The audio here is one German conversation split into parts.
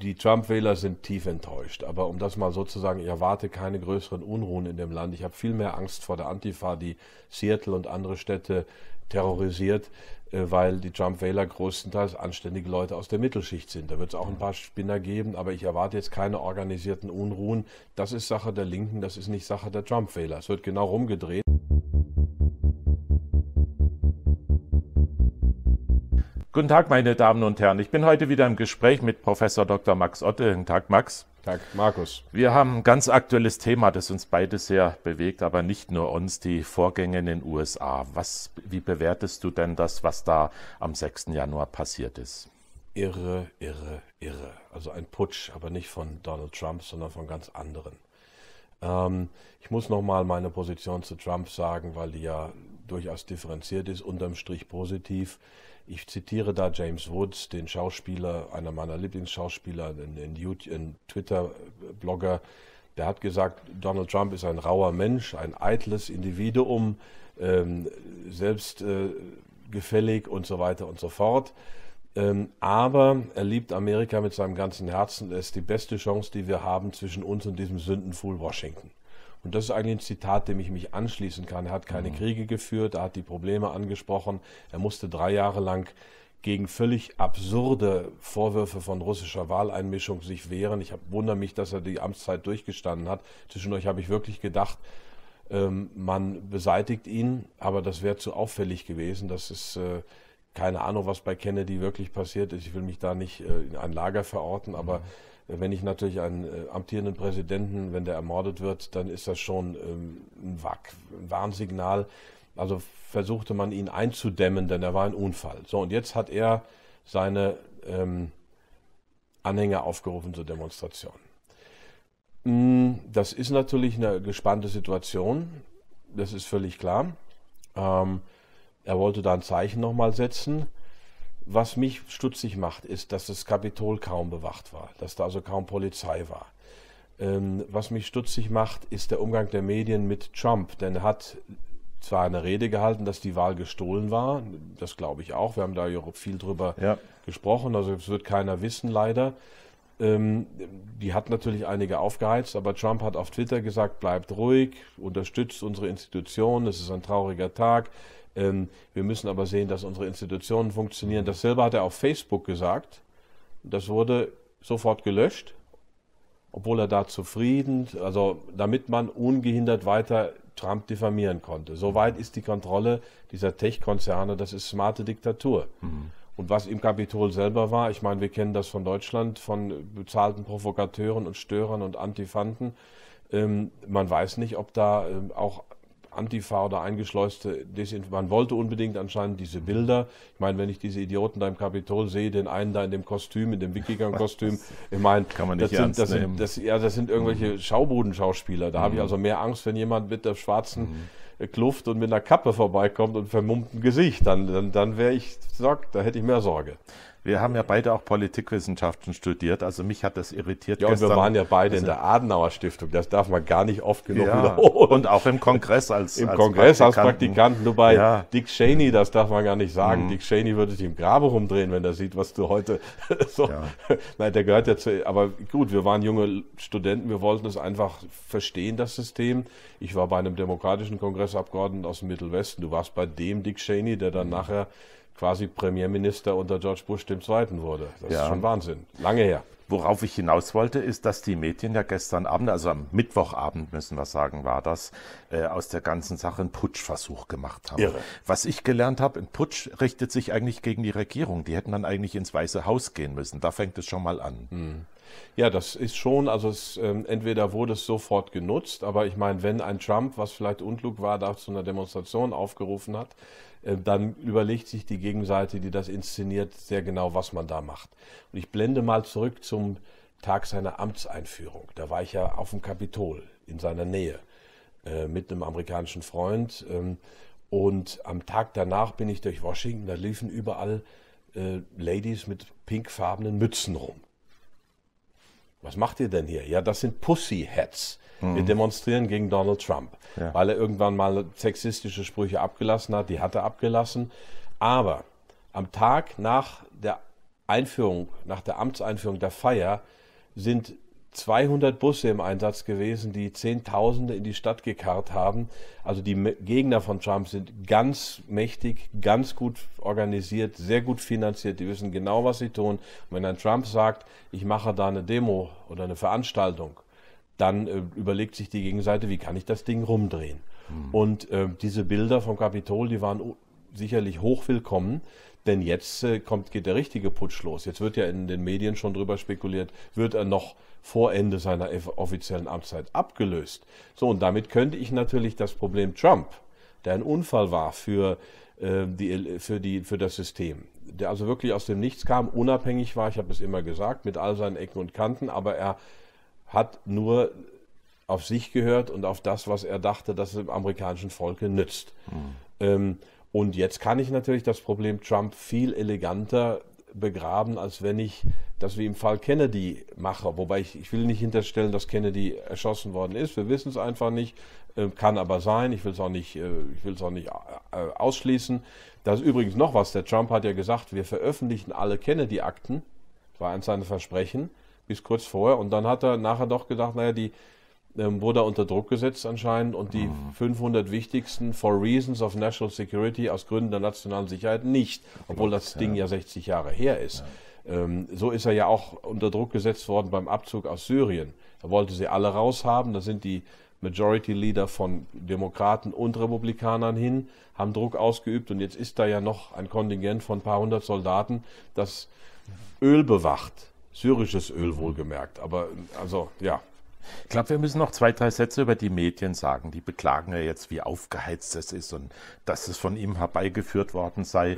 die Trump-Wähler sind tief enttäuscht. Aber um das mal so zu sagen, ich erwarte keine größeren Unruhen in dem Land. Ich habe viel mehr Angst vor der Antifa, die Seattle und andere Städte terrorisiert, äh, weil die Trump-Wähler größtenteils anständige Leute aus der Mittelschicht sind. Da wird es auch ein paar Spinner geben, aber ich erwarte jetzt keine organisierten Unruhen. Das ist Sache der Linken, das ist nicht Sache der Trump-Wähler. Es wird genau rumgedreht. Guten Tag, meine Damen und Herren. Ich bin heute wieder im Gespräch mit Professor Dr. Max Otte. Guten Tag, Max. Tag, Markus. Wir haben ein ganz aktuelles Thema, das uns beide sehr bewegt, aber nicht nur uns, die Vorgänge in den USA. Was, wie bewertest du denn das, was da am 6. Januar passiert ist? Irre, irre, irre. Also ein Putsch, aber nicht von Donald Trump, sondern von ganz anderen. Ähm, ich muss nochmal meine Position zu Trump sagen, weil die ja durchaus differenziert ist, unterm Strich positiv. Ich zitiere da James Woods, den Schauspieler, einer meiner Lieblingsschauspieler, einen Twitter-Blogger, der hat gesagt, Donald Trump ist ein rauer Mensch, ein eitles Individuum, ähm, selbstgefällig äh, und so weiter und so fort. Ähm, aber er liebt Amerika mit seinem ganzen Herzen. Es ist die beste Chance, die wir haben zwischen uns und diesem Sündenfuhl Washington. Und das ist eigentlich ein Zitat, dem ich mich anschließen kann. Er hat keine mhm. Kriege geführt, er hat die Probleme angesprochen. Er musste drei Jahre lang gegen völlig absurde Vorwürfe von russischer Wahleinmischung sich wehren. Ich wundere mich, dass er die Amtszeit durchgestanden hat. Zwischendurch habe ich wirklich gedacht, ähm, man beseitigt ihn, aber das wäre zu auffällig gewesen. Das ist äh, keine Ahnung, was bei Kennedy wirklich passiert ist. Ich will mich da nicht äh, in ein Lager verorten, aber mhm wenn ich natürlich einen äh, amtierenden Präsidenten, wenn der ermordet wird, dann ist das schon ähm, ein, Warnsignal. Also versuchte man ihn einzudämmen, denn er war ein Unfall. So, und jetzt hat er seine ähm, Anhänger aufgerufen zur Demonstration. Hm, das ist natürlich eine gespannte Situation, das ist völlig klar. Ähm, er wollte da ein Zeichen nochmal setzen. Was mich stutzig macht, ist, dass das Kapitol kaum bewacht war, dass da also kaum Polizei war. Ähm, was mich stutzig macht, ist der Umgang der Medien mit Trump, denn er hat zwar eine Rede gehalten, dass die Wahl gestohlen war, das glaube ich auch, wir haben da ja viel drüber ja. gesprochen, also es wird keiner wissen leider. Ähm, die hat natürlich einige aufgeheizt, aber Trump hat auf Twitter gesagt, bleibt ruhig, unterstützt unsere Institution, es ist ein trauriger Tag, ähm, wir müssen aber sehen, dass unsere Institutionen funktionieren. Dasselbe hat er auf Facebook gesagt. Das wurde sofort gelöscht, obwohl er da zufrieden, also damit man ungehindert weiter Trump diffamieren konnte. Soweit ist die Kontrolle dieser Tech-Konzerne, das ist smarte Diktatur. Mhm. Und was im Kapitol selber war, ich meine, wir kennen das von Deutschland, von bezahlten Provokateuren und Störern und Antifanten. Ähm, man weiß nicht, ob da ähm, auch Antifa oder eingeschleuste Desinf Man wollte unbedingt anscheinend diese Bilder. Ich meine, wenn ich diese Idioten da im Kapitol sehe, den einen da in dem Kostüm, in dem wikigang kostüm ich meine, kann man nicht das, sind, das, sind, das, ja, das sind irgendwelche mhm. Schaubudenschauspieler. Da mhm. habe ich also mehr Angst, wenn jemand mit der schwarzen mhm. Kluft und mit einer Kappe vorbeikommt und vermummtem Gesicht. Dann, dann, dann wäre ich, sagt, da hätte ich mehr Sorge. Wir haben ja beide auch Politikwissenschaften studiert, also mich hat das irritiert. Ja, und gestern. wir waren ja beide also, in der Adenauer Stiftung, das darf man gar nicht oft genug ja, wiederholen. Und auch im Kongress als Im als Kongress Praktikanten. als Praktikanten, wobei ja. Dick Cheney, das darf man gar nicht sagen. Mhm. Dick Cheney würde sich im Grabe rumdrehen, wenn er sieht, was du heute so. Ja. Nein, der gehört ja zu. Aber gut, wir waren junge Studenten, wir wollten es einfach verstehen, das System. Ich war bei einem demokratischen Kongressabgeordneten aus dem Mittelwesten, du warst bei dem Dick Cheney, der dann mhm. nachher quasi Premierminister unter George Bush dem Zweiten wurde. Das ja. ist schon Wahnsinn. Lange her. Worauf ich hinaus wollte, ist, dass die Medien ja gestern Abend, also am Mittwochabend müssen wir sagen, war das, äh, aus der ganzen Sache einen Putschversuch gemacht haben. Irre. Was ich gelernt habe, ein Putsch richtet sich eigentlich gegen die Regierung. Die hätten dann eigentlich ins Weiße Haus gehen müssen. Da fängt es schon mal an. Mhm. Ja, das ist schon, also es, ähm, entweder wurde es sofort genutzt, aber ich meine, wenn ein Trump, was vielleicht unklug war, da zu einer Demonstration aufgerufen hat, äh, dann überlegt sich die Gegenseite, die das inszeniert, sehr genau, was man da macht. Und ich blende mal zurück zum Tag seiner Amtseinführung. Da war ich ja auf dem Kapitol in seiner Nähe äh, mit einem amerikanischen Freund. Ähm, und am Tag danach bin ich durch Washington, da liefen überall äh, Ladies mit pinkfarbenen Mützen rum was macht ihr denn hier? Ja, das sind Pussyheads. Wir mhm. demonstrieren gegen Donald Trump, ja. weil er irgendwann mal sexistische Sprüche abgelassen hat. Die hat er abgelassen. Aber am Tag nach der Einführung, nach der Amtseinführung der Feier sind 200 Busse im Einsatz gewesen, die Zehntausende in die Stadt gekarrt haben. Also die Gegner von Trump sind ganz mächtig, ganz gut organisiert, sehr gut finanziert. Die wissen genau, was sie tun. Und wenn ein Trump sagt, ich mache da eine Demo oder eine Veranstaltung, dann äh, überlegt sich die Gegenseite, wie kann ich das Ding rumdrehen. Mhm. Und äh, diese Bilder vom Kapitol, die waren sicherlich hochwillkommen. Denn jetzt äh, kommt, geht der richtige Putsch los. Jetzt wird ja in den Medien schon drüber spekuliert, wird er noch vor Ende seiner offiziellen Amtszeit abgelöst. So, und damit könnte ich natürlich das Problem Trump, der ein Unfall war für, äh, die, für, die, für das System, der also wirklich aus dem Nichts kam, unabhängig war, ich habe es immer gesagt, mit all seinen Ecken und Kanten, aber er hat nur auf sich gehört und auf das, was er dachte, dass es dem amerikanischen Volke nützt. Mhm. Ähm, und jetzt kann ich natürlich das Problem Trump viel eleganter begraben, als wenn ich das wie im Fall Kennedy mache. Wobei ich, ich will nicht hinterstellen, dass Kennedy erschossen worden ist. Wir wissen es einfach nicht. Ähm, kann aber sein. Ich will es auch nicht, äh, ich will es auch nicht äh, äh, ausschließen. Das ist übrigens noch was. Der Trump hat ja gesagt, wir veröffentlichen alle Kennedy-Akten. Das war eins seiner Versprechen bis kurz vorher. Und dann hat er nachher doch gedacht, naja, die ähm, wurde er unter Druck gesetzt anscheinend und die mhm. 500 wichtigsten for reasons of national security aus Gründen der nationalen Sicherheit nicht, obwohl das genau. Ding ja 60 Jahre her ist. Ja. Ähm, so ist er ja auch unter Druck gesetzt worden beim Abzug aus Syrien. Er wollte sie alle raushaben, da sind die Majority Leader von Demokraten und Republikanern hin, haben Druck ausgeübt und jetzt ist da ja noch ein Kontingent von ein paar hundert Soldaten, das Öl bewacht. Syrisches Öl wohlgemerkt, aber ähm, also ja. Ich glaube, wir müssen noch zwei, drei Sätze über die Medien sagen. Die beklagen ja jetzt, wie aufgeheizt es ist und dass es von ihm herbeigeführt worden sei.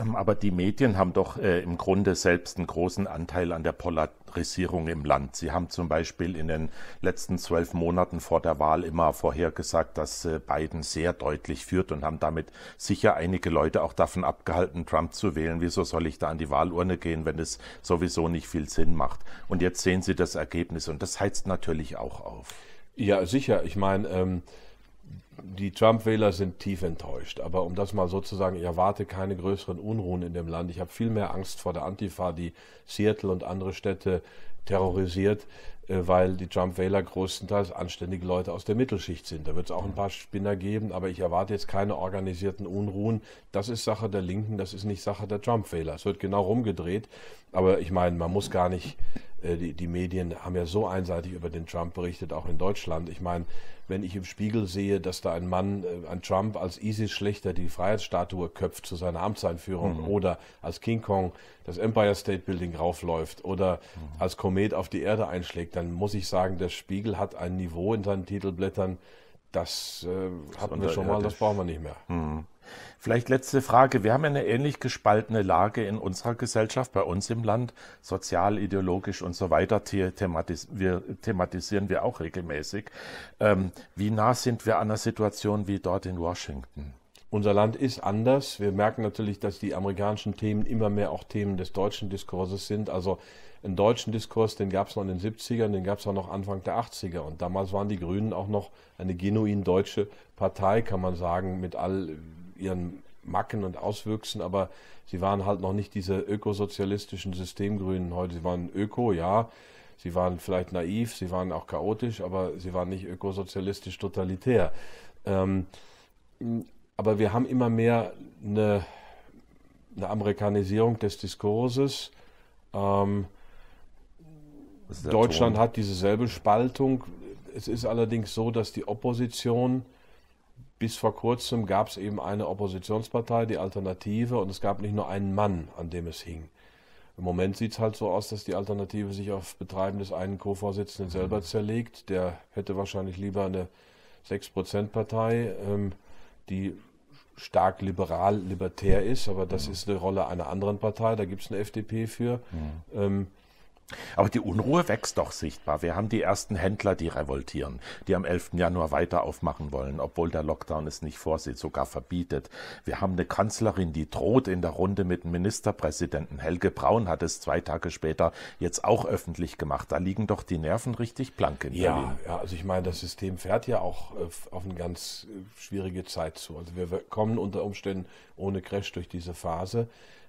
Ähm, aber die Medien haben doch äh, im Grunde selbst einen großen Anteil an der Polar Polarisierung im Land. Sie haben zum Beispiel in den letzten zwölf Monaten vor der Wahl immer vorhergesagt, dass äh, Biden sehr deutlich führt und haben damit sicher einige Leute auch davon abgehalten, Trump zu wählen. Wieso soll ich da an die Wahlurne gehen, wenn es sowieso nicht viel Sinn macht? Und jetzt sehen Sie das Ergebnis und das heizt natürlich auch auf. Ja, sicher. Ich meine, ähm, die Trump-Wähler sind tief enttäuscht. Aber um das mal so zu sagen, ich erwarte keine größeren Unruhen in dem Land. Ich habe viel mehr Angst vor der Antifa, die Seattle und andere Städte terrorisiert, äh, weil die Trump-Wähler größtenteils anständige Leute aus der Mittelschicht sind. Da wird es auch ein paar Spinner geben, aber ich erwarte jetzt keine organisierten Unruhen. Das ist Sache der Linken, das ist nicht Sache der Trump-Wähler. Es wird genau rumgedreht, aber ich meine, man muss gar nicht äh, die, die, Medien haben ja so einseitig über den Trump berichtet, auch in Deutschland. Ich meine, wenn ich im Spiegel sehe, dass da ein Mann, äh, ein Trump als ISIS-Schlechter die Freiheitsstatue köpft zu seiner Amtseinführung mhm. oder als King Kong das Empire State Building raufläuft oder mhm. als Komet auf die Erde einschlägt, dann muss ich sagen, der Spiegel hat ein Niveau in seinen Titelblättern, das, äh, das hatten wir schon mal, das brauchen wir nicht mehr. Mhm. Vielleicht letzte Frage. Wir haben eine ähnlich gespaltene Lage in unserer Gesellschaft, bei uns im Land, sozial, ideologisch und so weiter. The thematis wir, thematisieren wir auch regelmäßig. Ähm, wie nah sind wir an der Situation wie dort in Washington? Unser Land ist anders. Wir merken natürlich, dass die amerikanischen Themen immer mehr auch Themen des deutschen Diskurses sind. Also einen deutschen Diskurs, den gab es noch in den 70ern, den gab es auch noch Anfang der 80er. Und damals waren die Grünen auch noch eine genuin deutsche Partei, kann man sagen, mit all ihren Macken und Auswüchsen, aber sie waren halt noch nicht diese ökosozialistischen Systemgrünen heute. Sie waren öko, ja. Sie waren vielleicht naiv, sie waren auch chaotisch, aber sie waren nicht ökosozialistisch totalitär. Ähm, aber wir haben immer mehr eine, eine Amerikanisierung des Diskurses. Ähm, Deutschland Ton. hat dieselbe Spaltung. Es ist allerdings so, dass die Opposition bis vor kurzem gab es eben eine Oppositionspartei, die Alternative, und es gab nicht nur einen Mann, an dem es hing. Im Moment sieht es halt so aus, dass die Alternative sich auf Betreiben des einen Co-Vorsitzenden selber zerlegt. Der hätte wahrscheinlich lieber eine 6%-Partei, ähm, die stark liberal-libertär ist, aber das ja. Mhm. ist eine Rolle einer anderen Partei, da gibt es eine FDP für. Ja. Mhm. Ähm, aber die Unruhe wächst doch sichtbar. Wir haben die ersten Händler, die revoltieren, die am 11. Januar weiter aufmachen wollen, obwohl der Lockdown es nicht vorsieht, sogar verbietet. Wir haben eine Kanzlerin, die droht in der Runde mit dem Ministerpräsidenten. Helge Braun hat es zwei Tage später jetzt auch öffentlich gemacht. Da liegen doch die Nerven richtig blank in ja, Berlin. Ja, also ich meine, das System fährt ja auch äh, auf eine ganz äh, schwierige Zeit zu. Also wir kommen unter Umständen ohne Crash durch diese Phase.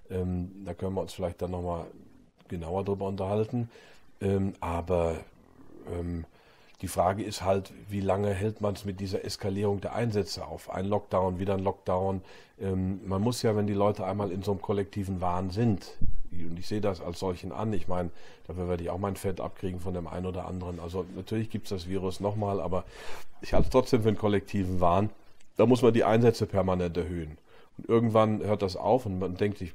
Ähm, da können wir uns vielleicht dann nochmal genauer darüber unterhalten. Ähm, aber ähm, die Frage ist halt, wie lange hält man es mit dieser Eskalierung der Einsätze auf? Ein Lockdown, wieder ein Lockdown. Ähm, man muss ja, wenn die Leute einmal in so einem kollektiven Wahn sind, und ich sehe das als solchen an, ich meine, dafür werde ich auch mein Fett abkriegen von dem einen oder anderen. Also natürlich gibt es das Virus nochmal, aber ich halte es trotzdem für einen kollektiven Wahn. Da muss man die Einsätze permanent erhöhen. Und irgendwann hört das auf und man denkt sich,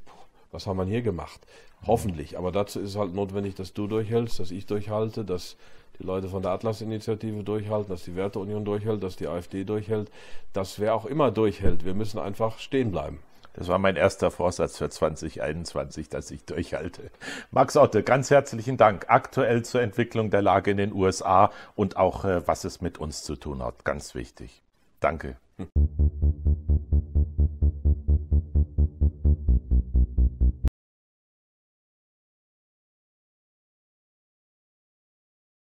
was haben wir hier gemacht? Hoffentlich. Aber dazu ist halt notwendig, dass du durchhältst, dass ich durchhalte, dass die Leute von der Atlas-Initiative durchhalten, dass die Werteunion durchhält, dass die AfD durchhält, dass wer auch immer durchhält. Wir müssen einfach stehen bleiben. Das war mein erster Vorsatz für 2021, dass ich durchhalte. Max Otte, ganz herzlichen Dank. Aktuell zur Entwicklung der Lage in den USA und auch, äh, was es mit uns zu tun hat. Ganz wichtig. Danke. Hm.